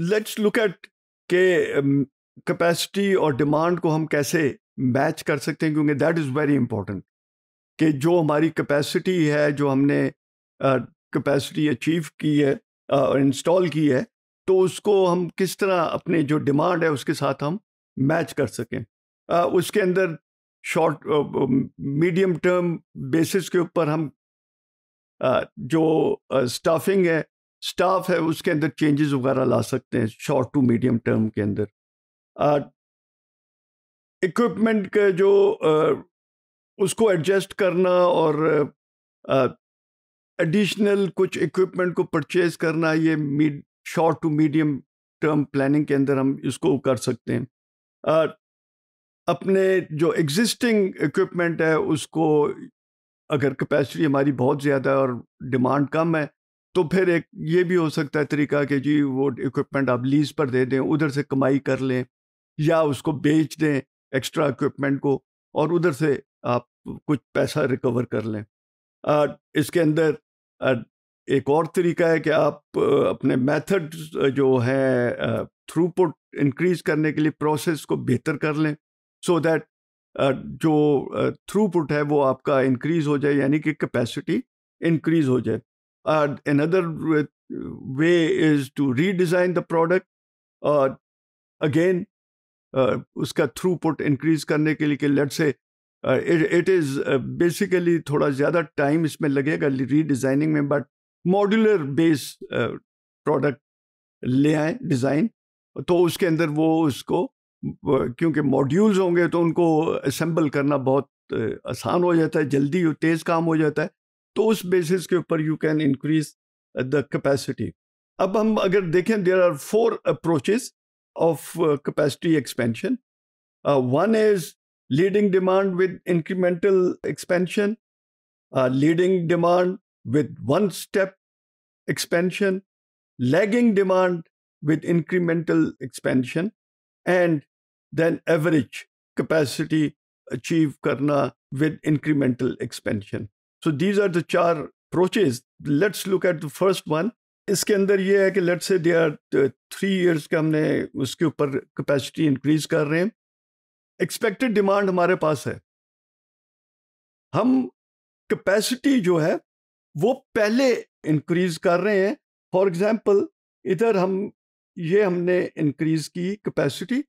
Let's look at के capacity um, और demand को हम कैसे मैच कर सकते हैं क्योंकि दैट इज़ वेरी इंपॉर्टेंट कि जो हमारी कैपेसिटी है जो हमने कैपेसिटी अचीव की है इंस्टॉल की है तो उसको हम किस तरह अपने जो डिमांड है उसके साथ हम मैच कर सकें uh, उसके अंदर शॉर्ट मीडियम टर्म बेसिस के ऊपर हम uh, जो स्टाफिंग है स्टाफ है उसके अंदर चेंजेस वगैरह ला सकते हैं शॉर्ट टू मीडियम टर्म के अंदर इक्विपमेंट के जो उसको एडजस्ट करना और एडिशनल कुछ इक्विपमेंट को परचेज करना ये mid short to medium term planning के अंदर हम इसको कर सकते हैं आ, अपने जो एग्जिस्टिंग इक्विपमेंट है उसको अगर कैपेसिटी हमारी बहुत ज़्यादा है और डिमांड कम है तो फिर एक ये भी हो सकता है तरीका कि जी वो इक्विपमेंट आप लीज पर दे दें उधर से कमाई कर लें या उसको बेच दें एक्स्ट्रा इक्विपमेंट को और उधर से आप कुछ पैसा रिकवर कर लें आ, इसके अंदर आ, एक और तरीका है कि आप अपने मेथड जो हैं थ्रूपुट इंक्रीज करने के लिए प्रोसेस को बेहतर कर लें सो so दैट जो थ्रूपुट है वो आपका इंक्रीज हो जाए यानी कि कैपेसिटी इंक्रीज हो जाए Uh, another way is to redesign the product. Uh, again, uh, उसका थ्रूपुट इंक्रीज करने के लिए कि लेट से इट इज़ बेसिकली थोड़ा ज़्यादा टाइम इसमें लगेगा रीडिज़ाइनिंग में बट मॉड्यूलर बेस प्रोडक्ट ले आए डिज़ाइन तो उसके अंदर वो उसको क्योंकि मॉड्यूल्स होंगे तो उनको असम्बल करना बहुत uh, आसान हो जाता है जल्दी तेज़ काम हो जाता है तो उस बेसिस के ऊपर you can increase the capacity अब हम अगर देखें there are four approaches of capacity expansion one is leading demand with incremental expansion leading demand with one step expansion lagging demand with incremental expansion and then average capacity achieve करना with incremental expansion so these are the चार approaches let's look at the first one इसके अंदर ये है कि let's say they are three years के हमने उसके ऊपर कैपेसिटी इंक्रीज कर रहे हैं एक्सपेक्टेड डिमांड हमारे पास है हम कैपेसिटी जो है वो पहले इंक्रीज कर रहे हैं फॉर एग्जांपल इधर हम ये हमने इंक्रीज की कैपेसिटी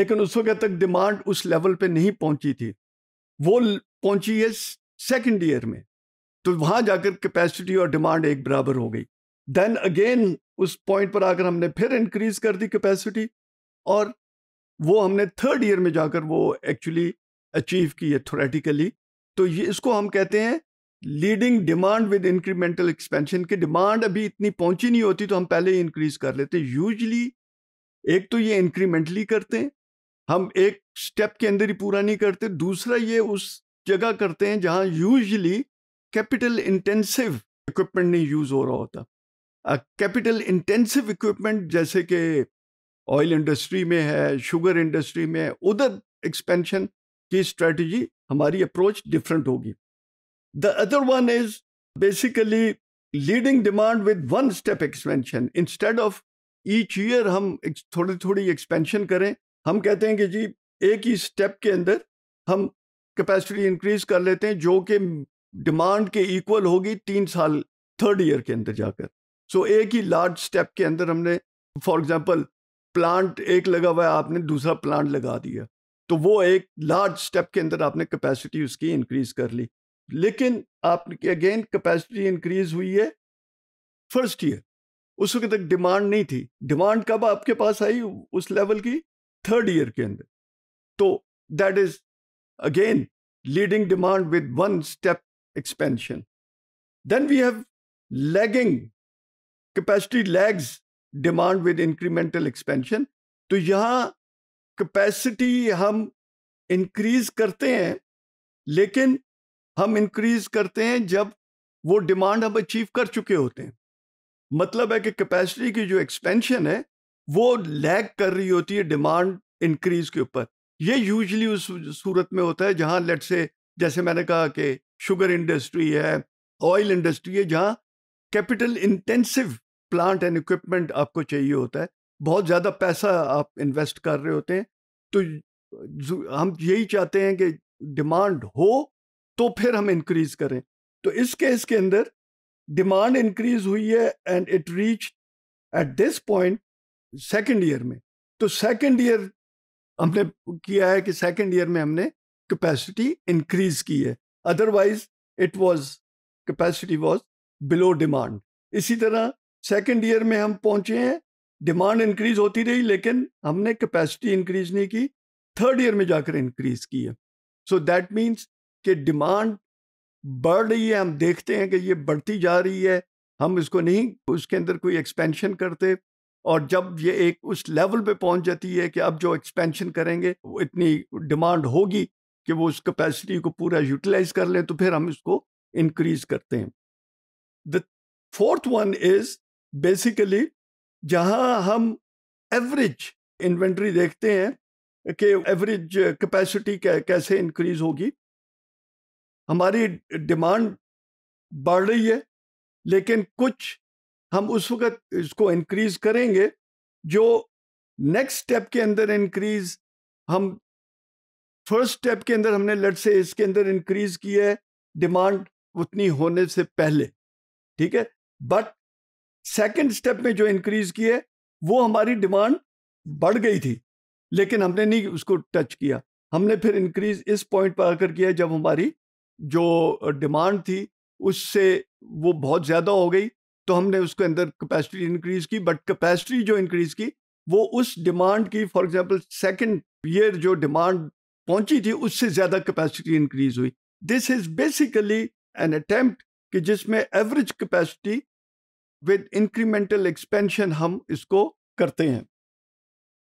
लेकिन उस वक्त तक डिमांड उस लेवल पे नहीं पहुंची थी वो पहुंची है सेकंड ईयर में तो वहां जाकर कैपेसिटी और डिमांड एक बराबर हो गई देन अगेन उस पॉइंट पर आकर हमने फिर इंक्रीज कर दी कैपेसिटी और वो हमने थर्ड ईयर में जाकर वो एक्चुअली अचीव की है थोरेटिकली तो ये इसको हम कहते हैं leading demand with incremental expansion की डिमांड अभी इतनी पहुंची नहीं होती तो हम पहले ही इंक्रीज कर लेते हैं यूजली एक तो ये इंक्रीमेंटली करते हैं हम एक स्टेप के अंदर ही पूरा नहीं करते दूसरा ये उस जगह करते हैं जहां यूजली कैपिटल इंटेंसिव इक्विपमेंट नहीं यूज़ हो रहा होता कैपिटल इंटेंसिव इक्विपमेंट जैसे कि ऑयल इंडस्ट्री में है शुगर इंडस्ट्री में है उधर एक्सपेंशन की स्ट्रेटजी हमारी अप्रोच डिफरेंट होगी the other one is basically leading demand with one step expansion instead of each year हम थोड़ी थोड़ी एक्सपेंशन करें हम कहते हैं कि जी एक ही स्टेप के अंदर हम कैपेसिटी इंक्रीज कर लेते हैं जो कि डिमांड के इक्वल होगी तीन साल थर्ड ईयर के अंदर जाकर सो so, एक ही लार्ज स्टेप के अंदर हमने फॉर एग्जांपल प्लांट एक लगा हुआ है आपने दूसरा प्लांट लगा दिया तो वो एक लार्ज स्टेप के अंदर आपने कैपेसिटी उसकी इंक्रीज कर ली लेकिन आपकी अगेन कैपेसिटी इंक्रीज हुई है फर्स्ट ईयर उस वक्त तक डिमांड नहीं थी डिमांड कब आपके पास आई उस लेवल की थर्ड ईयर के अंदर तो that is again leading demand with one step expansion then we have lagging capacity lags demand with incremental expansion तो यहाँ कैपेसिटी हम इंक्रीज करते हैं लेकिन हम इंक्रीज करते हैं जब वो डिमांड हम अचीव कर चुके होते हैं मतलब है कि कैपेसिटी की जो एक्सपेंशन है वो लैग कर रही होती है डिमांड इंक्रीज के ऊपर ये यूजली उस सूरत में होता है जहाँ लेट से जैसे मैंने कहा कि शुगर इंडस्ट्री है ऑयल इंडस्ट्री है जहाँ capital intensive plant and equipment आपको चाहिए होता है बहुत ज़्यादा पैसा आप इन्वेस्ट कर रहे होते हैं तो हम यही चाहते हैं कि डिमांड हो तो फिर हम इंक्रीज करें तो इस केस के अंदर डिमांड इंक्रीज हुई है and it reach at this point second year में तो सेकेंड ईयर हमने किया है कि सेकेंड ईयर में हमने कैपेसिटी इंक्रीज की है otherwise it was capacity was below demand इसी तरह सेकेंड ईयर में हम पहुंचे हैं डिमांड इंक्रीज होती रही लेकिन हमने कैपेसिटी इंक्रीज नहीं की थर्ड ईयर में जाकर इंक्रीज की है सो दैट मीन्स कि डिमांड बढ़ रही है हम देखते हैं कि ये बढ़ती जा रही है हम इसको नहीं उसके अंदर कोई एक्सपेंशन करते और जब ये एक उस लेवल पे पहुंच जाती है कि अब जो एक्सपेंशन करेंगे इतनी डिमांड होगी कि वो उस कैपेसिटी को पूरा यूटिलाइज कर लें तो फिर हम इसको इंक्रीज करते हैं the fourth one is basically जहां हम एवरेज इन्वेंट्री देखते हैं कि एवरेज कैपेसिटी कैसे इंक्रीज होगी हमारी डिमांड बढ़ रही है लेकिन कुछ हम उस वक्त इसको इंक्रीज करेंगे जो नेक्स्ट स्टेप के अंदर इंक्रीज हम फर्स्ट स्टेप के अंदर हमने लेट से इसके अंदर इंक्रीज की है डिमांड उतनी होने से पहले ठीक है बट सेकंड स्टेप में जो इंक्रीज की है वो हमारी डिमांड बढ़ गई थी लेकिन हमने नहीं उसको टच किया हमने फिर इंक्रीज इस पॉइंट पर आकर किया जब हमारी जो डिमांड थी उससे वो बहुत ज़्यादा हो गई तो हमने उसके अंदर कैपेसिटी इंक्रीज की बट कैपेसिटी जो इंक्रीज की वो उस डिमांड की फॉर एग्जांपल सेकंड ईयर जो डिमांड पहुंची थी उससे ज्यादा कैपेसिटी इंक्रीज हुई this is basically an attempt कि जिसमें average capacity with incremental expansion हम इसको करते हैं